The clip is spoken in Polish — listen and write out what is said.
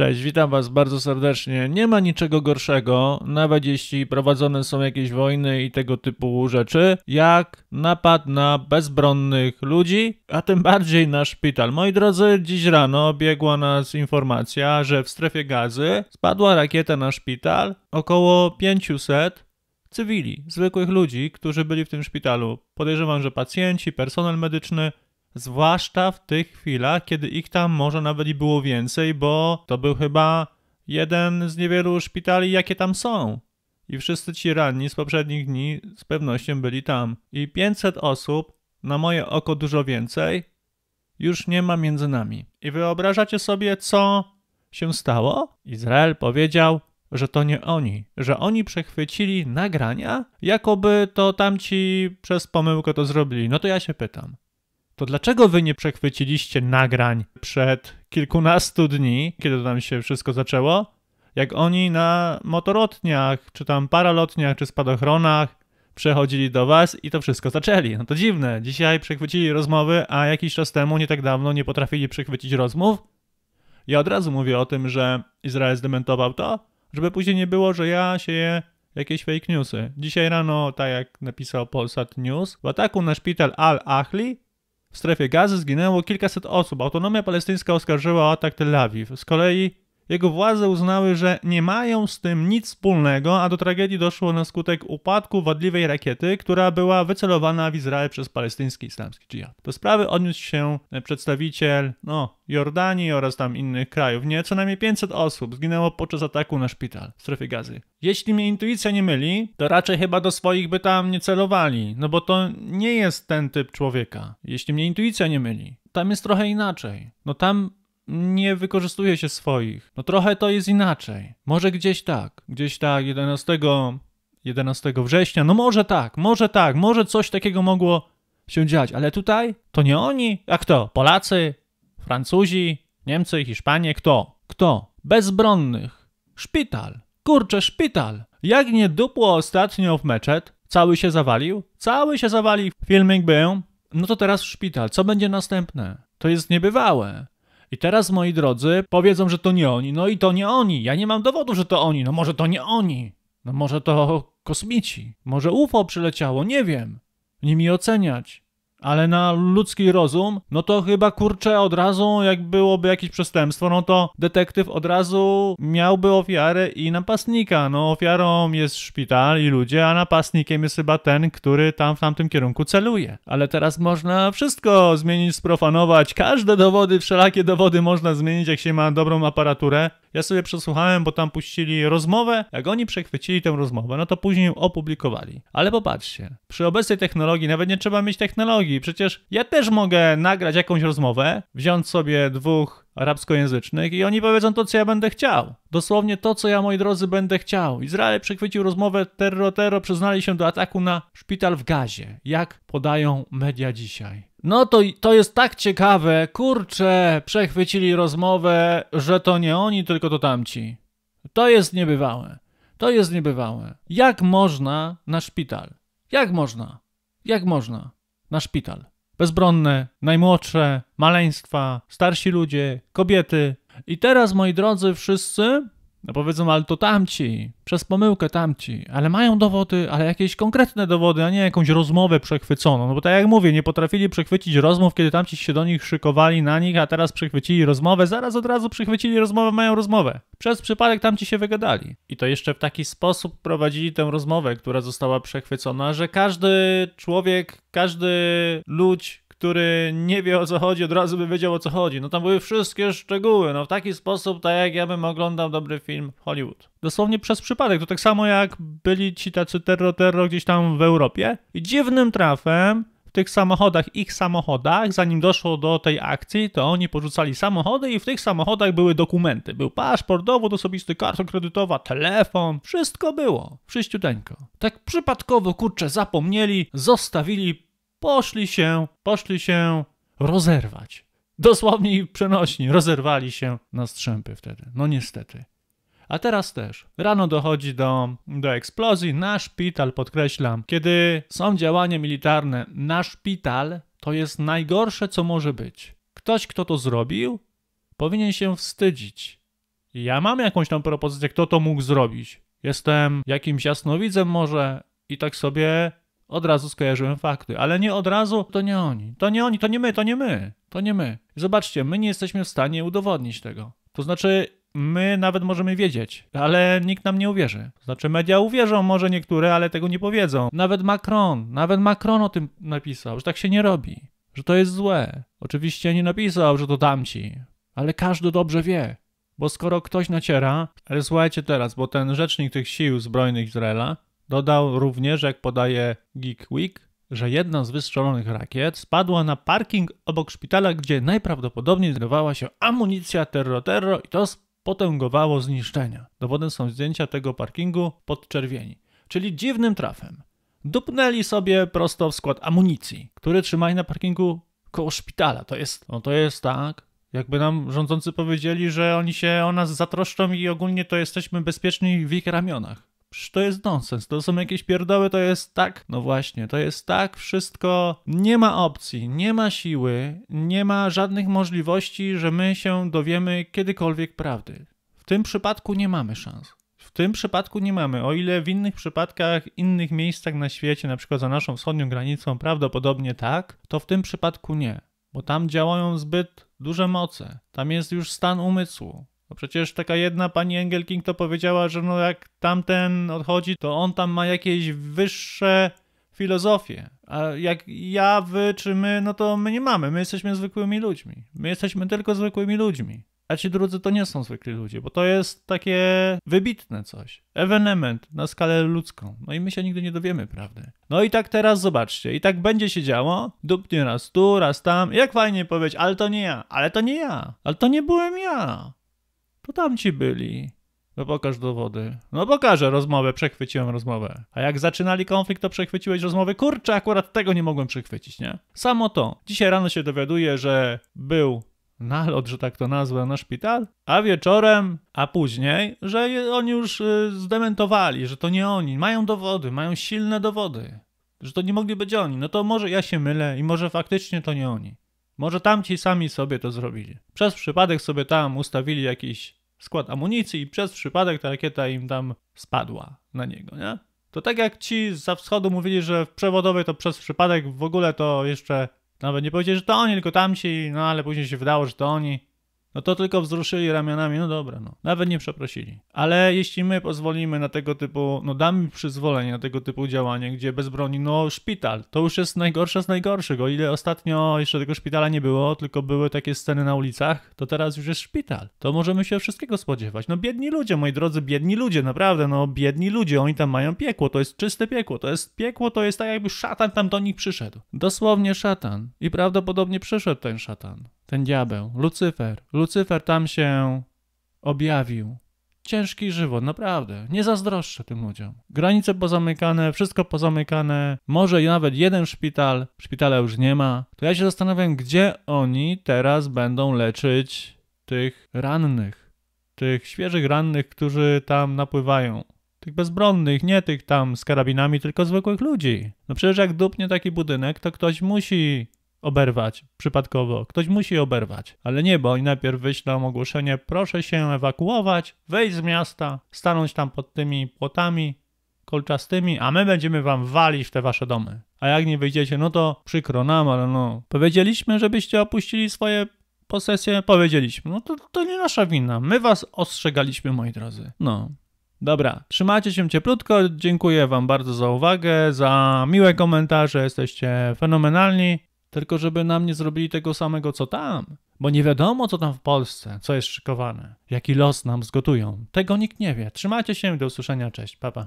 Cześć, witam Was bardzo serdecznie. Nie ma niczego gorszego, nawet jeśli prowadzone są jakieś wojny i tego typu rzeczy, jak napad na bezbronnych ludzi, a tym bardziej na szpital. Moi drodzy, dziś rano biegła nas informacja, że w strefie gazy spadła rakieta na szpital. Około 500 cywili, zwykłych ludzi, którzy byli w tym szpitalu. Podejrzewam, że pacjenci, personel medyczny, Zwłaszcza w tych chwilach, kiedy ich tam może nawet i było więcej, bo to był chyba jeden z niewielu szpitali, jakie tam są. I wszyscy ci ranni z poprzednich dni z pewnością byli tam. I 500 osób, na moje oko dużo więcej, już nie ma między nami. I wyobrażacie sobie, co się stało? Izrael powiedział, że to nie oni, że oni przechwycili nagrania, jakoby to tamci przez pomyłkę to zrobili. No to ja się pytam, to dlaczego wy nie przechwyciliście nagrań przed kilkunastu dni, kiedy tam się wszystko zaczęło? Jak oni na motorotniach, czy tam paralotniach, czy spadochronach przechodzili do was i to wszystko zaczęli. No to dziwne. Dzisiaj przechwycili rozmowy, a jakiś czas temu, nie tak dawno, nie potrafili przechwycić rozmów. Ja od razu mówię o tym, że Izrael zdementował to, żeby później nie było, że ja sieję jakieś fake newsy. Dzisiaj rano, tak jak napisał Polsat News, w ataku na szpital Al-Ahli w strefie gazy zginęło kilkaset osób. Autonomia palestyńska oskarżyła o atak Tel Awiw. Z kolei jego władze uznały, że nie mają z tym nic wspólnego, a do tragedii doszło na skutek upadku wadliwej rakiety, która była wycelowana w Izrael przez palestyński islamski dżihad. Do sprawy odniósł się e, przedstawiciel no, Jordanii oraz tam innych krajów. Nie, co najmniej 500 osób zginęło podczas ataku na szpital w strefie gazy. Jeśli mnie intuicja nie myli, to raczej chyba do swoich by tam nie celowali, no bo to nie jest ten typ człowieka. Jeśli mnie intuicja nie myli, tam jest trochę inaczej. No tam nie wykorzystuje się swoich. No trochę to jest inaczej. Może gdzieś tak. Gdzieś tak 11, 11 września, no może tak, może tak, może coś takiego mogło się dziać, ale tutaj to nie oni, a kto? Polacy, Francuzi, Niemcy, Hiszpanie, kto? Kto? Bezbronnych. Szpital. Kurczę, szpital. Jak nie dupło ostatnio w meczet, cały się zawalił? Cały się zawalił. Filmik był. No to teraz szpital. Co będzie następne? To jest niebywałe. I teraz, moi drodzy, powiedzą, że to nie oni. No i to nie oni. Ja nie mam dowodu, że to oni. No może to nie oni. No może to kosmici. Może UFO przyleciało, nie wiem. Nie mi oceniać ale na ludzki rozum, no to chyba kurczę od razu, jak byłoby jakieś przestępstwo, no to detektyw od razu miałby ofiarę i napastnika. No ofiarą jest szpital i ludzie, a napastnikiem jest chyba ten, który tam w tamtym kierunku celuje. Ale teraz można wszystko zmienić, sprofanować, każde dowody, wszelakie dowody można zmienić, jak się ma dobrą aparaturę ja sobie przesłuchałem, bo tam puścili rozmowę. Jak oni przechwycili tę rozmowę, no to później ją opublikowali. Ale popatrzcie, przy obecnej technologii nawet nie trzeba mieć technologii. Przecież ja też mogę nagrać jakąś rozmowę, wziąć sobie dwóch arabskojęzycznych i oni powiedzą to, co ja będę chciał. Dosłownie to, co ja, moi drodzy, będę chciał. Izrael przechwycił rozmowę terror-terror, przyznali się do ataku na szpital w Gazie, jak podają media dzisiaj. No to, to jest tak ciekawe, kurczę, przechwycili rozmowę, że to nie oni, tylko to tamci. To jest niebywałe. To jest niebywałe. Jak można na szpital? Jak można? Jak można na szpital? Bezbronne, najmłodsze, maleństwa, starsi ludzie, kobiety. I teraz, moi drodzy, wszyscy no powiedzą, ale to tamci, przez pomyłkę tamci, ale mają dowody, ale jakieś konkretne dowody, a nie jakąś rozmowę przechwyconą. No bo tak jak mówię, nie potrafili przechwycić rozmów, kiedy tamci się do nich szykowali na nich, a teraz przechwycili rozmowę, zaraz od razu przechwycili rozmowę, mają rozmowę. Przez przypadek tamci się wygadali. I to jeszcze w taki sposób prowadzili tę rozmowę, która została przechwycona, że każdy człowiek, każdy ludź, który nie wie o co chodzi, od razu by wiedział o co chodzi. No tam były wszystkie szczegóły, no w taki sposób, tak jak ja bym oglądał dobry film Hollywood. Dosłownie przez przypadek, to tak samo jak byli ci tacy terror, terro gdzieś tam w Europie i dziwnym trafem w tych samochodach, ich samochodach, zanim doszło do tej akcji, to oni porzucali samochody i w tych samochodach były dokumenty. Był paszport, dowód osobisty, karta kredytowa, telefon, wszystko było. Wszyściuteńko. Tak przypadkowo, kurczę, zapomnieli, zostawili poszli się, poszli się rozerwać. Dosłownie i rozerwali się na strzępy wtedy. No niestety. A teraz też. Rano dochodzi do, do eksplozji na szpital, podkreślam. Kiedy są działania militarne na szpital, to jest najgorsze, co może być. Ktoś, kto to zrobił, powinien się wstydzić. Ja mam jakąś tam propozycję, kto to mógł zrobić. Jestem jakimś jasnowidzem może i tak sobie od razu skojarzyłem fakty, ale nie od razu, to nie oni, to nie oni, to nie my, to nie my, to nie my. Zobaczcie, my nie jesteśmy w stanie udowodnić tego. To znaczy, my nawet możemy wiedzieć, ale nikt nam nie uwierzy. To znaczy, media uwierzą może niektóre, ale tego nie powiedzą. Nawet Macron, nawet Macron o tym napisał, że tak się nie robi, że to jest złe. Oczywiście nie napisał, że to tamci, ale każdy dobrze wie. Bo skoro ktoś naciera, ale słuchajcie teraz, bo ten rzecznik tych sił zbrojnych Izraela Dodał również, jak podaje Geek Week, że jedna z wystrzelonych rakiet spadła na parking obok szpitala, gdzie najprawdopodobniej znajdowała się amunicja terro-terro i to spotęgowało zniszczenia. Dowodem są zdjęcia tego parkingu pod czerwieni. Czyli dziwnym trafem. Dupnęli sobie prosto w skład amunicji, który trzymali na parkingu koło szpitala. To jest, no to jest tak, jakby nam rządzący powiedzieli, że oni się o nas zatroszczą i ogólnie to jesteśmy bezpieczni w ich ramionach. Psz, to jest nonsens, to są jakieś pierdoły, to jest tak, no właśnie, to jest tak, wszystko, nie ma opcji, nie ma siły, nie ma żadnych możliwości, że my się dowiemy kiedykolwiek prawdy. W tym przypadku nie mamy szans. W tym przypadku nie mamy, o ile w innych przypadkach, innych miejscach na świecie, na przykład za naszą wschodnią granicą, prawdopodobnie tak, to w tym przypadku nie, bo tam działają zbyt duże moce, tam jest już stan umysłu, no przecież taka jedna pani Engelking to powiedziała, że no jak tamten odchodzi, to on tam ma jakieś wyższe filozofie. A jak ja, wy czy my, no to my nie mamy. My jesteśmy zwykłymi ludźmi. My jesteśmy tylko zwykłymi ludźmi. A ci drudzy to nie są zwykli ludzie, bo to jest takie wybitne coś. Ewenement na skalę ludzką. No i my się nigdy nie dowiemy prawdy. No i tak teraz zobaczcie, i tak będzie się działo. Dupnie raz tu, raz tam. Jak fajnie powiedzieć, ale to nie ja, ale to nie ja, ale to nie byłem ja. To tamci byli. No pokaż dowody. No pokażę rozmowę, przechwyciłem rozmowę. A jak zaczynali konflikt, to przechwyciłeś rozmowę. Kurczę, akurat tego nie mogłem przechwycić, nie? Samo to. Dzisiaj rano się dowiaduję, że był nalot, że tak to nazwę, na szpital, a wieczorem, a później, że oni już y, zdementowali, że to nie oni. Mają dowody, mają silne dowody, że to nie mogli być oni. No to może ja się mylę i może faktycznie to nie oni. Może tamci sami sobie to zrobili. Przez przypadek sobie tam ustawili jakiś skład amunicji i przez przypadek ta rakieta im tam spadła na niego, nie? To tak jak ci za wschodu mówili, że w przewodowej to przez przypadek w ogóle to jeszcze nawet nie powiedzieli, że to oni, tylko tamci, no ale później się wydało, że to oni. No to tylko wzruszyli ramionami, no dobra, no. Nawet nie przeprosili. Ale jeśli my pozwolimy na tego typu, no damy przyzwolenie na tego typu działanie, gdzie bez broni, no szpital, to już jest najgorsze z najgorszych. O ile ostatnio jeszcze tego szpitala nie było, tylko były takie sceny na ulicach, to teraz już jest szpital. To możemy się wszystkiego spodziewać. No biedni ludzie, moi drodzy, biedni ludzie, naprawdę, no biedni ludzie, oni tam mają piekło, to jest czyste piekło, to jest piekło, to jest tak jakby szatan tam do nich przyszedł. Dosłownie szatan. I prawdopodobnie przyszedł ten szatan ten diabeł, Lucyfer. Lucyfer tam się objawił. Ciężki żywot, naprawdę. Nie zazdroszczę tym ludziom. Granice pozamykane, wszystko pozamykane, może nawet jeden szpital, szpitala już nie ma. To ja się zastanawiam, gdzie oni teraz będą leczyć tych rannych, tych świeżych rannych, którzy tam napływają. Tych bezbronnych, nie tych tam z karabinami, tylko zwykłych ludzi. No przecież jak dupnie taki budynek, to ktoś musi oberwać przypadkowo. Ktoś musi oberwać. Ale nie, bo oni najpierw wyślą ogłoszenie, proszę się ewakuować, wejść z miasta, stanąć tam pod tymi płotami kolczastymi, a my będziemy wam walić w te wasze domy. A jak nie wyjdziecie, no to przykro nam, ale no. Powiedzieliśmy, żebyście opuścili swoje posesje, powiedzieliśmy. No to, to nie nasza wina. My was ostrzegaliśmy, moi drodzy. No. Dobra, trzymajcie się cieplutko. Dziękuję Wam bardzo za uwagę, za miłe komentarze. Jesteście fenomenalni. Tylko żeby nam nie zrobili tego samego co tam, bo nie wiadomo co tam w Polsce, co jest szykowane, jaki los nam zgotują. Tego nikt nie wie. Trzymajcie się, do usłyszenia, cześć, papa.